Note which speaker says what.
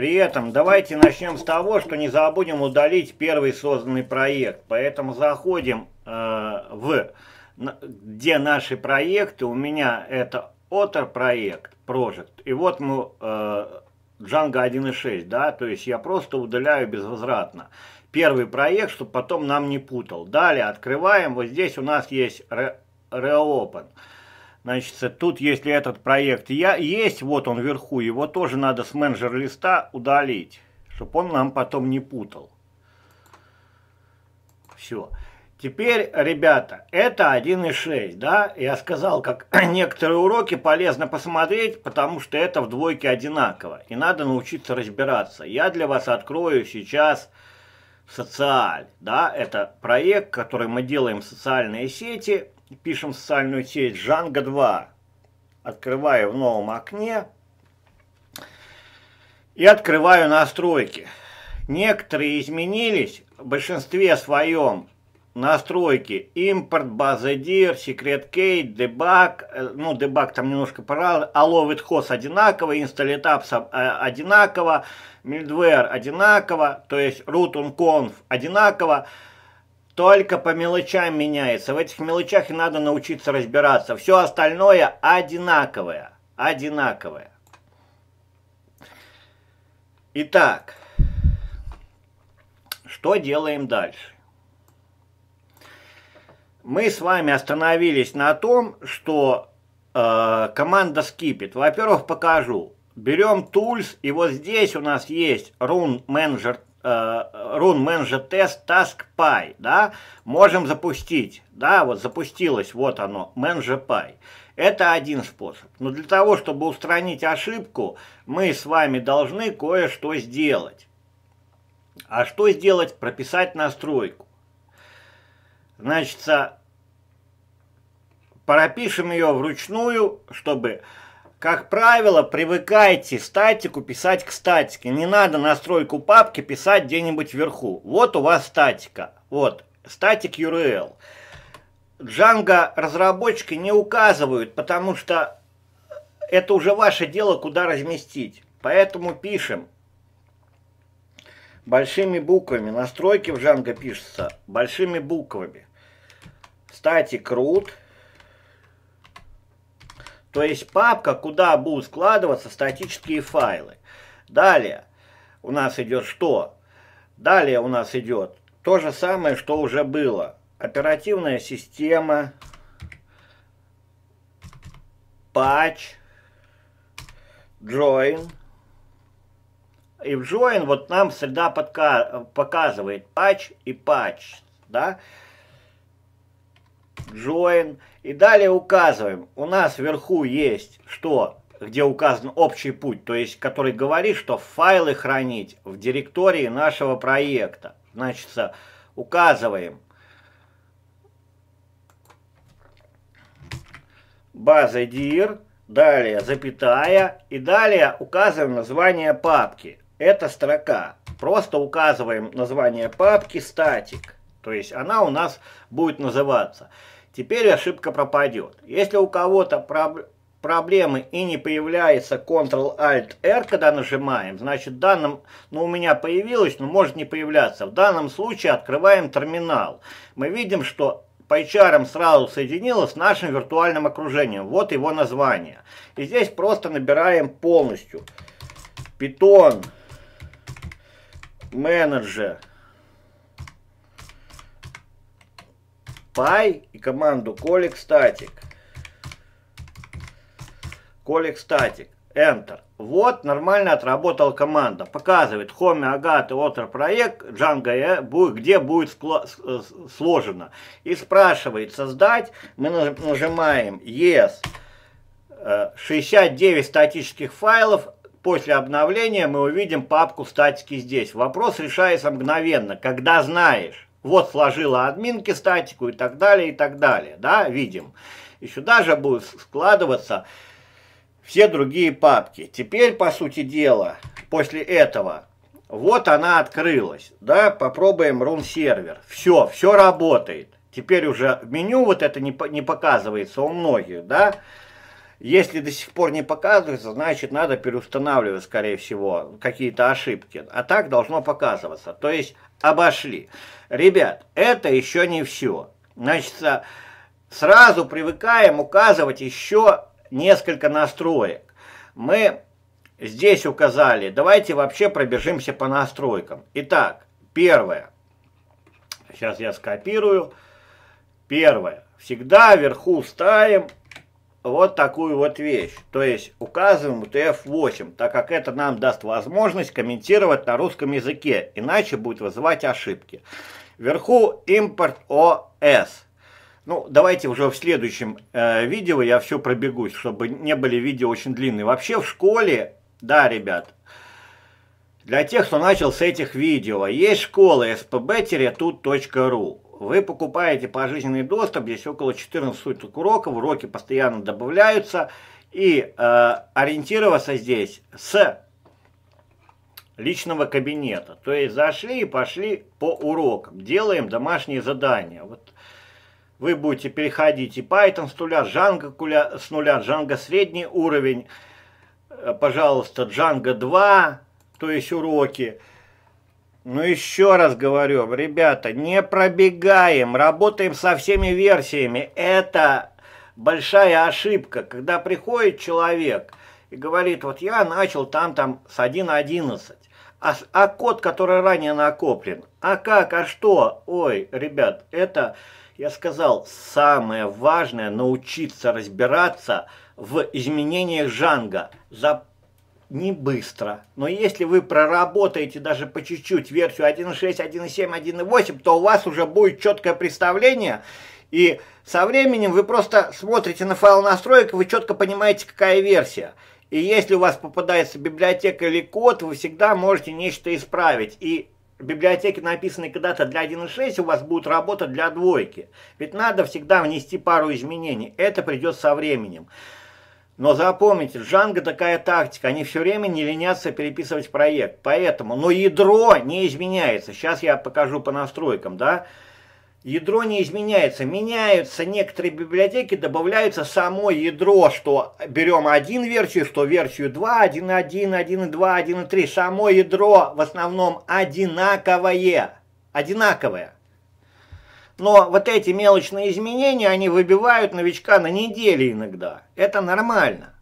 Speaker 1: При этом давайте начнем с того, что не забудем удалить первый созданный проект. Поэтому заходим э, в где наши проекты. У меня это Otter проект, Project. И вот мы э, Django 1.6, да, то есть я просто удаляю безвозвратно первый проект, чтобы потом нам не путал. Далее открываем, вот здесь у нас есть Reopen. Re Значит, тут, если этот проект я есть, вот он вверху, его тоже надо с менеджер листа удалить, чтобы он нам потом не путал. Все. Теперь, ребята, это 1.6, да? Я сказал, как некоторые уроки полезно посмотреть, потому что это в двойке одинаково. И надо научиться разбираться. Я для вас открою сейчас социаль, да? Это проект, который мы делаем в социальные сети и пишем социальную сеть Жанга 2. Открываю в новом окне и открываю настройки. Некоторые изменились, в большинстве своем настройки импорт, база дир, секрет кейт, дебаг, э, ну дебаг там немножко пора, алло хос одинаково, инсталлитап э, одинаково, мидвер одинаково, то есть root on одинаково, только по мелочам меняется. В этих мелочах и надо научиться разбираться. Все остальное одинаковое. Одинаковое. Итак, что делаем дальше? Мы с вами остановились на том, что э, команда скипит. Во-первых, покажу. Берем Tools, и вот здесь у нас есть Run Manager Э, run manager test task py, да, можем запустить, да, вот запустилось, вот оно, manager py. Это один способ. Но для того, чтобы устранить ошибку, мы с вами должны кое-что сделать. А что сделать? Прописать настройку. Значит, пропишем ее вручную, чтобы как правило, привыкайте статику писать к статике. Не надо настройку папки писать где-нибудь вверху. Вот у вас статика. Вот, статик URL. Django разработчики не указывают, потому что это уже ваше дело, куда разместить. Поэтому пишем большими буквами. Настройки в Django пишутся большими буквами. Статик root то есть папка, куда будут складываться статические файлы. Далее у нас идет что? Далее у нас идет то же самое, что уже было. Оперативная система, патч, join. И в join вот нам среда подка показывает патч и патч, Да? join. И далее указываем. У нас вверху есть что? где указан общий путь, то есть который говорит, что файлы хранить в директории нашего проекта. Значит, указываем база dir, далее запятая, и далее указываем название папки. Это строка. Просто указываем название папки статик. То есть она у нас будет называться. Теперь ошибка пропадет. Если у кого-то проб проблемы и не появляется Ctrl-Alt-R, когда нажимаем, значит в данном, ну у меня появилось, но может не появляться. В данном случае открываем терминал. Мы видим, что PyCharm сразу соединила с нашим виртуальным окружением. Вот его название. И здесь просто набираем полностью Python Manager пай и команду collect static. Collect static. Enter. Вот, нормально отработала команда. Показывает Хоми Агаты Отр проект Django, э, где будет э, сложено. И спрашивает создать. Мы нажимаем Yes. 69 э, статических файлов. После обновления мы увидим папку статики здесь. Вопрос решается мгновенно, когда знаешь. Вот сложила админки статику и так далее, и так далее, да, видим. И сюда же будут складываться все другие папки. Теперь, по сути дела, после этого, вот она открылась, да, попробуем Run сервер. Все, все работает. Теперь уже в меню вот это не, не показывается у многих, да, если до сих пор не показывается, значит надо переустанавливать, скорее всего, какие-то ошибки. А так должно показываться. То есть обошли. Ребят, это еще не все. Значит, сразу привыкаем указывать еще несколько настроек. Мы здесь указали. Давайте вообще пробежимся по настройкам. Итак, первое. Сейчас я скопирую. Первое. Всегда вверху ставим вот такую вот вещь. То есть указываем TF8, так как это нам даст возможность комментировать на русском языке, иначе будет вызывать ошибки. Вверху импорт os. Ну, давайте уже в следующем э, видео я все пробегусь, чтобы не были видео очень длинные. Вообще в школе, да, ребят, для тех, кто начал с этих видео, есть школа spb-tut.ru. Вы покупаете пожизненный доступ, здесь около 14 уроков, уроки постоянно добавляются. И э, ориентироваться здесь с личного кабинета. То есть зашли и пошли по урокам. Делаем домашние задания. Вот вы будете переходить и Python с нуля, Django с нуля, Django средний уровень. Э, пожалуйста, Django 2, то есть уроки. Но ну, еще раз говорю, ребята, не пробегаем, работаем со всеми версиями. Это большая ошибка, когда приходит человек и говорит, вот я начал там, там с 1.11. А, а код, который ранее накоплен, а как, а что? Ой, ребят, это, я сказал, самое важное научиться разбираться в изменениях жанга. Зап не быстро. Но если вы проработаете даже по чуть-чуть версию 1.6, 1.7, 1.8, то у вас уже будет четкое представление. И со временем вы просто смотрите на файл настроек, и вы четко понимаете, какая версия. И если у вас попадается библиотека или код, вы всегда можете нечто исправить. И библиотеки, написанные когда-то для 1.6, у вас будут работать для двойки. Ведь надо всегда внести пару изменений. Это придет со временем. Но запомните, Джанго такая тактика, они все время не ленятся переписывать проект. Поэтому, но ядро не изменяется. Сейчас я покажу по настройкам, да. Ядро не изменяется. Меняются некоторые библиотеки, добавляется само ядро, что берем один версию, что версию 2, 1.1, 1.2, 1.3. Само ядро в основном одинаковое. Одинаковое. Но вот эти мелочные изменения, они выбивают новичка на неделю иногда. Это нормально.